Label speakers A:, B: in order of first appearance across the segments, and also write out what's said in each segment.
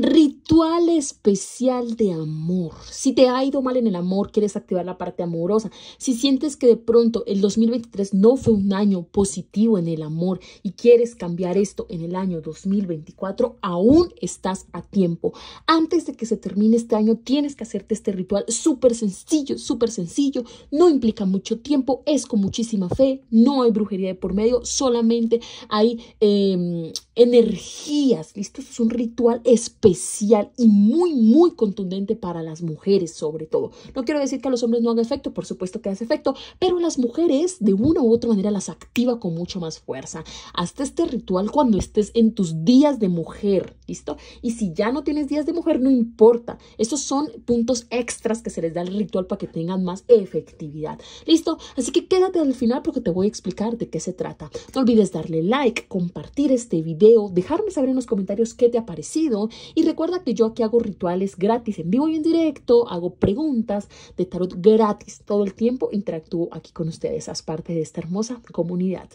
A: ritual especial de amor. Si te ha ido mal en el amor, quieres activar la parte amorosa. Si sientes que de pronto el 2023 no fue un año positivo en el amor y quieres cambiar esto en el año 2024, aún estás a tiempo. Antes de que se termine este año, tienes que hacerte este ritual súper sencillo, súper sencillo. No implica mucho tiempo, es con muchísima fe, no hay brujería de por medio, solamente hay... Em, energías, ¿listo? es un ritual especial y muy, muy contundente para las mujeres sobre todo. No quiero decir que a los hombres no haga efecto, por supuesto que hace efecto, pero las mujeres de una u otra manera las activa con mucho más fuerza. Hasta este ritual cuando estés en tus días de mujer, ¿listo? Y si ya no tienes días de mujer, no importa. Estos son puntos extras que se les da al ritual para que tengan más efectividad. ¿Listo? Así que quédate al final porque te voy a explicar de qué se trata. No olvides darle like, compartir este video dejarme saber en los comentarios qué te ha parecido y recuerda que yo aquí hago rituales gratis en vivo y en directo, hago preguntas de tarot gratis todo el tiempo, interactúo aquí con ustedes, haz parte de esta hermosa comunidad.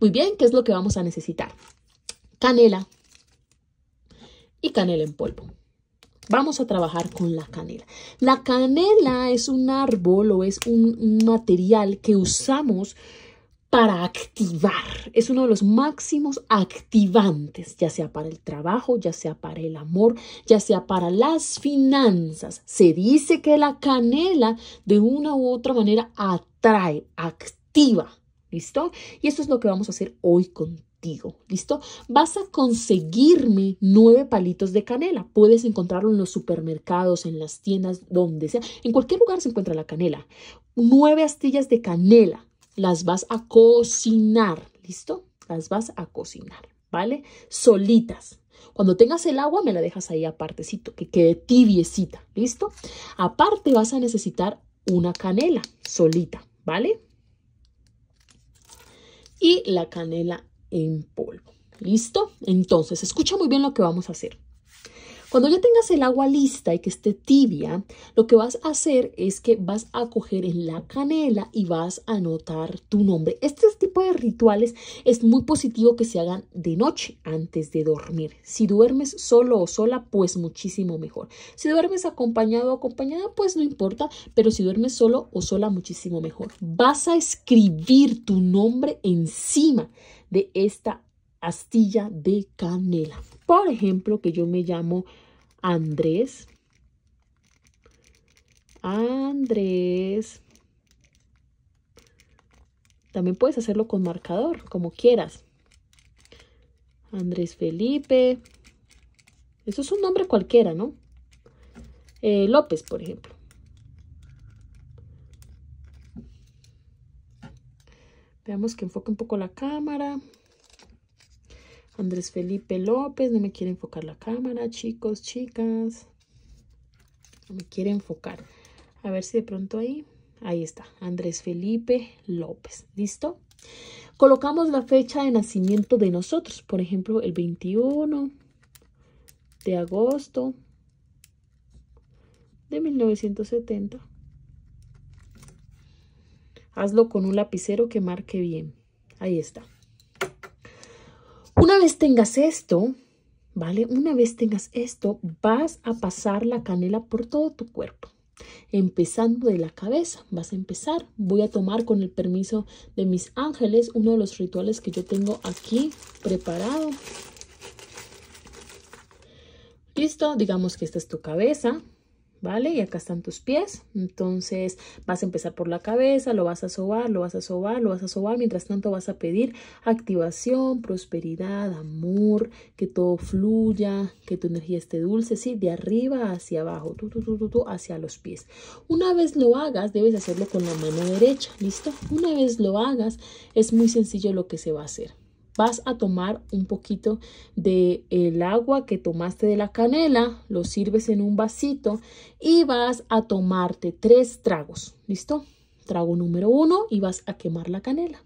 A: Muy bien, ¿qué es lo que vamos a necesitar? Canela y canela en polvo. Vamos a trabajar con la canela. La canela es un árbol o es un material que usamos para activar. Es uno de los máximos activantes, ya sea para el trabajo, ya sea para el amor, ya sea para las finanzas. Se dice que la canela de una u otra manera atrae, activa. ¿Listo? Y esto es lo que vamos a hacer hoy contigo. ¿Listo? Vas a conseguirme nueve palitos de canela. Puedes encontrarlo en los supermercados, en las tiendas, donde sea. En cualquier lugar se encuentra la canela. Nueve astillas de canela las vas a cocinar, ¿listo? Las vas a cocinar, ¿vale? Solitas. Cuando tengas el agua, me la dejas ahí apartecito, que quede tibiecita, ¿listo? Aparte vas a necesitar una canela solita, ¿vale? Y la canela en polvo, ¿listo? Entonces, escucha muy bien lo que vamos a hacer. Cuando ya tengas el agua lista y que esté tibia, lo que vas a hacer es que vas a coger en la canela y vas a anotar tu nombre. Este tipo de rituales es muy positivo que se hagan de noche antes de dormir. Si duermes solo o sola, pues muchísimo mejor. Si duermes acompañado o acompañada, pues no importa, pero si duermes solo o sola, muchísimo mejor. Vas a escribir tu nombre encima de esta astilla de canela. Por ejemplo, que yo me llamo Andrés. Andrés. También puedes hacerlo con marcador, como quieras. Andrés Felipe. Eso es un nombre cualquiera, ¿no? Eh, López, por ejemplo. Veamos que enfoque un poco la cámara. Andrés Felipe López, no me quiere enfocar la cámara, chicos, chicas. No me quiere enfocar. A ver si de pronto ahí, ahí está, Andrés Felipe López. ¿Listo? Colocamos la fecha de nacimiento de nosotros, por ejemplo, el 21 de agosto de 1970. Hazlo con un lapicero que marque bien. Ahí está. Una vez tengas esto, ¿vale? Una vez tengas esto, vas a pasar la canela por todo tu cuerpo. Empezando de la cabeza, vas a empezar. Voy a tomar con el permiso de mis ángeles uno de los rituales que yo tengo aquí preparado. Listo, digamos que esta es tu cabeza, ¿vale? Y acá están tus pies. Entonces vas a empezar por la cabeza, lo vas a sobar, lo vas a sobar, lo vas a sobar. Mientras tanto vas a pedir activación, prosperidad, amor, que todo fluya, que tu energía esté dulce, ¿sí? De arriba hacia abajo, tú, tú, tú, tú, hacia los pies. Una vez lo hagas, debes hacerlo con la mano derecha, ¿listo? Una vez lo hagas, es muy sencillo lo que se va a hacer vas a tomar un poquito de el agua que tomaste de la canela, lo sirves en un vasito y vas a tomarte tres tragos, ¿listo? Trago número uno y vas a quemar la canela.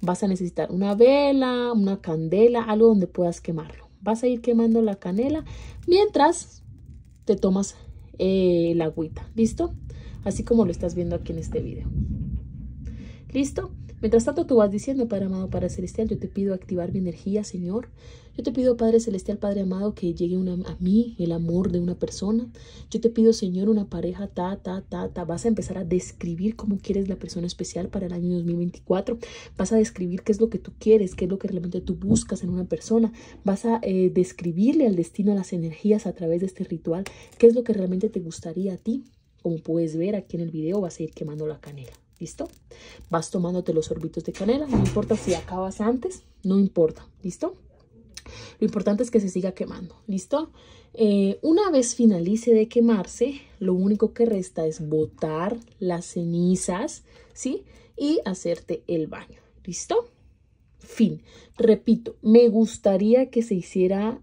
A: Vas a necesitar una vela, una candela, algo donde puedas quemarlo. Vas a ir quemando la canela mientras te tomas eh, el agüita, ¿listo? Así como lo estás viendo aquí en este video. ¿Listo? Mientras tanto tú vas diciendo, Padre amado, Padre celestial, yo te pido activar mi energía, Señor. Yo te pido, Padre celestial, Padre amado, que llegue a mí el amor de una persona. Yo te pido, Señor, una pareja, ta, ta, ta, ta. Vas a empezar a describir cómo quieres la persona especial para el año 2024. Vas a describir qué es lo que tú quieres, qué es lo que realmente tú buscas en una persona. Vas a eh, describirle al destino, las energías a través de este ritual, qué es lo que realmente te gustaría a ti como puedes ver aquí en el video vas a ir quemando la canela. ¿Listo? Vas tomándote los orbitos de canela. No importa si acabas antes. No importa. ¿Listo? Lo importante es que se siga quemando. ¿Listo? Eh, una vez finalice de quemarse, lo único que resta es botar las cenizas, ¿sí? Y hacerte el baño. ¿Listo? Fin. Repito, me gustaría que se hiciera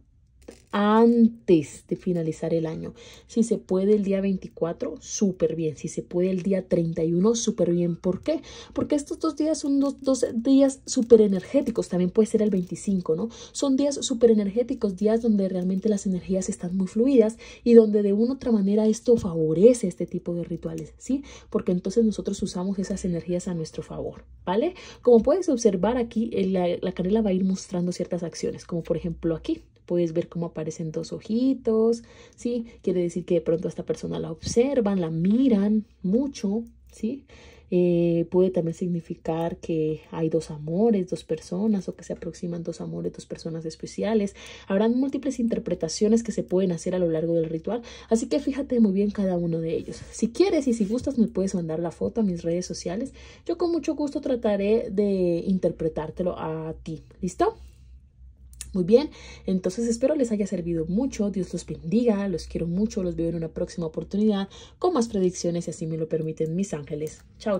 A: antes de finalizar el año. Si se puede el día 24, súper bien. Si se puede el día 31, súper bien. ¿Por qué? Porque estos dos días son dos, días súper energéticos. También puede ser el 25, ¿no? Son días súper energéticos, días donde realmente las energías están muy fluidas y donde de una u otra manera esto favorece este tipo de rituales, ¿sí? Porque entonces nosotros usamos esas energías a nuestro favor, ¿vale? Como puedes observar aquí, eh, la, la canela va a ir mostrando ciertas acciones, como por ejemplo aquí puedes ver cómo aparecen dos ojitos, ¿sí? Quiere decir que de pronto esta persona la observan, la miran mucho, ¿sí? Eh, puede también significar que hay dos amores, dos personas o que se aproximan dos amores, dos personas especiales. Habrán múltiples interpretaciones que se pueden hacer a lo largo del ritual, así que fíjate muy bien cada uno de ellos. Si quieres y si gustas me puedes mandar la foto a mis redes sociales. Yo con mucho gusto trataré de interpretártelo a ti. ¿Listo? Muy bien, entonces espero les haya servido mucho. Dios los bendiga, los quiero mucho, los veo en una próxima oportunidad con más predicciones si así me lo permiten mis ángeles. Chao.